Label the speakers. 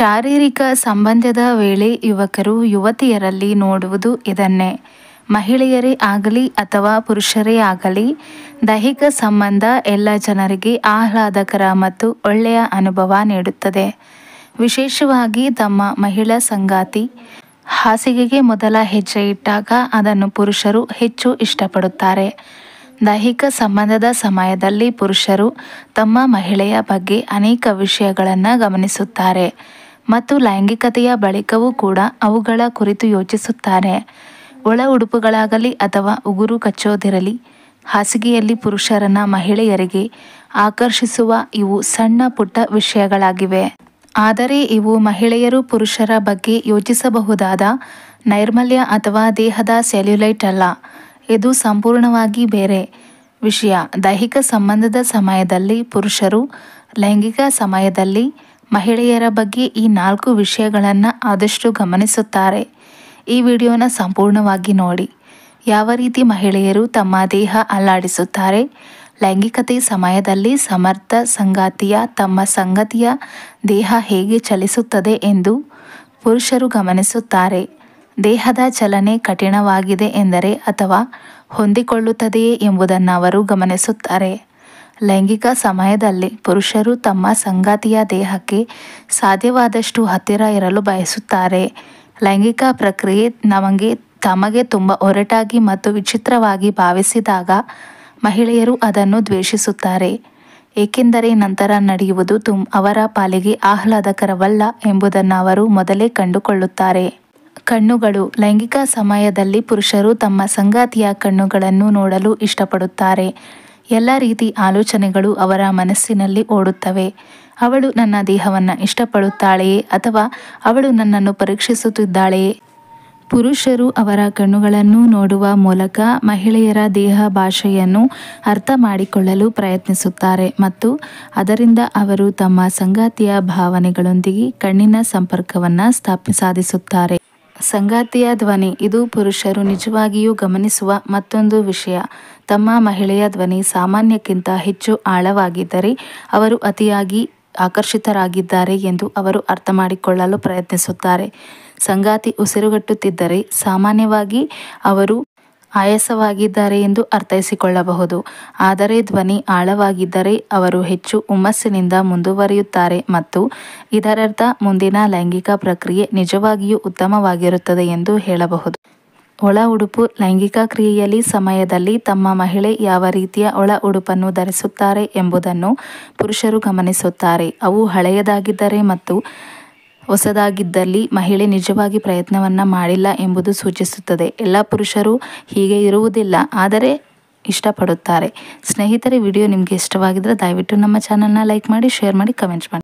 Speaker 1: ಶಾರೀರಿಕ ಸಂಬಂಧದ ವೇಳೆ ಯುವಕರು ಯುವತಿಯರಲ್ಲಿ ನೋಡುವುದು ಇದನ್ನೇ ಮಹಿಳೆಯರೇ ಆಗಲಿ ಅಥವಾ ಪುರುಷರೇ ಆಗಲಿ ದೈಹಿಕ ಸಂಬಂಧ ಎಲ್ಲ ಜನರಿಗೆ ಆಹ್ಲಾದಕರ ಮತ್ತು ಒಳ್ಳೆಯ ಅನುಭವ ನೀಡುತ್ತದೆ ವಿಶೇಷವಾಗಿ ತಮ್ಮ ಮಹಿಳಾ ಸಂಗಾತಿ ಹಾಸಿಗೆಗೆ ಮೊದಲ ಹೆಜ್ಜೆ ಇಟ್ಟಾಗ ಅದನ್ನು ಪುರುಷರು ಹೆಚ್ಚು ಇಷ್ಟಪಡುತ್ತಾರೆ ದೈಹಿಕ ಸಂಬಂಧದ ಸಮಯದಲ್ಲಿ ಪುರುಷರು ತಮ್ಮ ಮಹಿಳೆಯ ಬಗ್ಗೆ ಅನೇಕ ವಿಷಯಗಳನ್ನು ಗಮನಿಸುತ್ತಾರೆ ಮತ್ತು ಲೈಂಗಿಕತೆಯ ಬಳಿಕವೂ ಕೂಡ ಅವುಗಳ ಕುರಿತು ಯೋಚಿಸುತ್ತಾರೆ ಒಳ ಉಡುಪುಗಳಾಗಲಿ ಅಥವಾ ಉಗುರು ಕಚ್ಚೋದಿರಲಿ ಹಾಸಿಗೆಯಲ್ಲಿ ಪುರುಷರನ್ನ ಮಹಿಳೆಯರಿಗೆ ಆಕರ್ಷಿಸುವ ಇವು ಸಣ್ಣ ಪುಟ್ಟ ವಿಷಯಗಳಾಗಿವೆ ಆದರೆ ಇವು ಮಹಿಳೆಯರು ಪುರುಷರ ಬಗ್ಗೆ ಯೋಚಿಸಬಹುದಾದ ನೈರ್ಮಲ್ಯ ಅಥವಾ ದೇಹದ ಸೆಲ್ಯುಲೈಟ್ ಅಲ್ಲ ಇದು ಸಂಪೂರ್ಣವಾಗಿ ಬೇರೆ ವಿಷಯ ದೈಹಿಕ ಸಂಬಂಧದ ಸಮಯದಲ್ಲಿ ಪುರುಷರು ಲೈಂಗಿಕ ಸಮಯದಲ್ಲಿ ಮಹಿಳೆಯರ ಬಗ್ಗೆ ಈ ನಾಲ್ಕು ವಿಷಯಗಳನ್ನು ಆದಷ್ಟು ಗಮನಿಸುತ್ತಾರೆ ಈ ವಿಡಿಯೋನ ಸಂಪೂರ್ಣವಾಗಿ ನೋಡಿ ಯಾವ ರೀತಿ ಮಹಿಳೆಯರು ತಮ್ಮ ದೇಹ ಅಲ್ಲಾಡಿಸುತ್ತಾರೆ ಲೈಂಗಿಕತೆ ಸಮಯದಲ್ಲಿ ಸಮರ್ಥ ಸಂಗಾತಿಯ ತಮ್ಮ ಸಂಗತಿಯ ದೇಹ ಹೇಗೆ ಚಲಿಸುತ್ತದೆ ಎಂದು ಪುರುಷರು ಗಮನಿಸುತ್ತಾರೆ ದೇಹದ ಚಲನೆ ಕಠಿಣವಾಗಿದೆ ಎಂದರೆ ಅಥವಾ ಹೊಂದಿಕೊಳ್ಳುತ್ತದೆಯೇ ಎಂಬುದನ್ನು ಅವರು ಗಮನಿಸುತ್ತಾರೆ ಲೈಂಗಿಕ ಸಮಯದಲ್ಲಿ ಪುರುಷರು ತಮ್ಮ ಸಂಗಾತಿಯ ದೇಹಕ್ಕೆ ಸಾಧ್ಯವಾದಷ್ಟು ಹತ್ತಿರ ಇರಲು ಬಯಸುತ್ತಾರೆ ಲೈಂಗಿಕ ಪ್ರಕ್ರಿಯೆ ನಮಗೆ ತಮಗೆ ತುಂಬ ಒರಟಾಗಿ ಮತ್ತು ವಿಚಿತ್ರವಾಗಿ ಭಾವಿಸಿದಾಗ ಮಹಿಳೆಯರು ಅದನ್ನು ದ್ವೇಷಿಸುತ್ತಾರೆ ಏಕೆಂದರೆ ನಂತರ ನಡೆಯುವುದು ತುಂ ಅವರ ಪಾಲಿಗೆ ಆಹ್ಲಾದಕರವಲ್ಲ ಎಂಬುದನ್ನು ಅವರು ಮೊದಲೇ ಕಂಡುಕೊಳ್ಳುತ್ತಾರೆ ಕಣ್ಣುಗಳು ಲೈಂಗಿಕ ಸಮಯದಲ್ಲಿ ಪುರುಷರು ತಮ್ಮ ಸಂಗಾತಿಯ ಕಣ್ಣುಗಳನ್ನು ನೋಡಲು ಇಷ್ಟಪಡುತ್ತಾರೆ ಎಲ್ಲ ರೀತಿ ಆಲೋಚನೆಗಳು ಅವರ ಮನಸ್ಸಿನಲ್ಲಿ ಓಡುತ್ತವೆ ಅವಳು ನನ್ನ ದೇಹವನ್ನು ಇಷ್ಟಪಡುತ್ತಾಳೆಯೇ ಅಥವಾ ಅವಳು ನನ್ನನ್ನು ಪರೀಕ್ಷಿಸುತ್ತಿದ್ದಾಳೆಯೇ ಪುರುಷರು ಅವರ ಕಣ್ಣುಗಳನ್ನು ನೋಡುವ ಮೂಲಕ ಮಹಿಳೆಯರ ದೇಹ ಭಾಷೆಯನ್ನು ಅರ್ಥ ಮಾಡಿಕೊಳ್ಳಲು ಪ್ರಯತ್ನಿಸುತ್ತಾರೆ ಮತ್ತು ಅದರಿಂದ ಅವರು ತಮ್ಮ ಸಂಗಾತಿಯ ಭಾವನೆಗಳೊಂದಿಗೆ ಕಣ್ಣಿನ ಸಂಪರ್ಕವನ್ನು ಸ್ಥಾಪಿ ಸಾಧಿಸುತ್ತಾರೆ ಸಂಗಾತಿಯ ಧ್ವನಿ ಇದು ಪುರುಷರು ನಿಜವಾಗಿಯೂ ಗಮನಿಸುವ ಮತ್ತೊಂದು ವಿಷಯ ತಮ್ಮ ಮಹಿಳೆಯ ಧ್ವನಿ ಸಾಮಾನ್ಯಕ್ಕಿಂತ ಹೆಚ್ಚು ಆಳವಾಗಿದ್ದರೆ ಅವರು ಅತಿಯಾಗಿ ಆಕರ್ಷಿತರಾಗಿದ್ದಾರೆ ಎಂದು ಅವರು ಅರ್ಥ ಮಾಡಿಕೊಳ್ಳಲು ಪ್ರಯತ್ನಿಸುತ್ತಾರೆ ಸಂಗಾತಿ ಉಸಿರುಗಟ್ಟುತ್ತಿದ್ದರೆ ಸಾಮಾನ್ಯವಾಗಿ ಅವರು ಆಯಾಸವಾಗಿದ್ದಾರೆ ಎಂದು ಅರ್ಥೈಸಿಕೊಳ್ಳಬಹುದು ಆದರೆ ಧ್ವನಿ ಆಳವಾಗಿದ್ದರೆ ಅವರು ಹೆಚ್ಚು ಹುಮ್ಮಸ್ಸಿನಿಂದ ಮುಂದುವರಿಯುತ್ತಾರೆ ಮತ್ತು ಇದರರ್ಥ ಮುಂದಿನ ಲೈಂಗಿಕ ಪ್ರಕ್ರಿಯೆ ನಿಜವಾಗಿಯೂ ಉತ್ತಮವಾಗಿರುತ್ತದೆ ಎಂದು ಹೇಳಬಹುದು ಒಳ ಉಡುಪು ಲೈಂಗಿಕ ಕ್ರಿಯೆಯಲ್ಲಿ ಸಮಯದಲ್ಲಿ ತಮ್ಮ ಮಹಿಳೆ ಯಾವ ರೀತಿಯ ಒಳ ಉಡುಪನ್ನು ಧರಿಸುತ್ತಾರೆ ಎಂಬುದನ್ನು ಪುರುಷರು ಗಮನಿಸುತ್ತಾರೆ ಅವು ಹಳೆಯದಾಗಿದ್ದರೆ ಮತ್ತು ಹೊಸದಾಗಿದ್ದಲ್ಲಿ ಮಹಿಳೆ ನಿಜವಾಗಿ ಪ್ರಯತ್ನವನ್ನು ಮಾಡಿಲ್ಲ ಎಂಬುದು ಸೂಚಿಸುತ್ತದೆ ಎಲ್ಲ ಪುರುಷರು ಹೀಗೆ ಇರುವುದಿಲ್ಲ ಆದರೆ ಇಷ್ಟಪಡುತ್ತಾರೆ ಸ್ನೇಹಿತರೆ ವಿಡಿಯೋ ನಿಮಗೆ ಇಷ್ಟವಾಗಿದ್ದರೆ ದಯವಿಟ್ಟು ನಮ್ಮ ಚಾನಲ್ನ ಲೈಕ್ ಮಾಡಿ ಶೇರ್ ಮಾಡಿ ಕಮೆಂಟ್ಸ್ ಮಾಡಿ